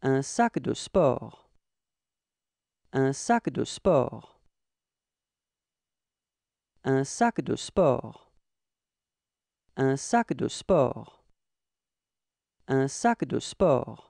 Un sac de sport. Un sac de sport. Un sac de sport. Un sac de sport. Un sac de sport.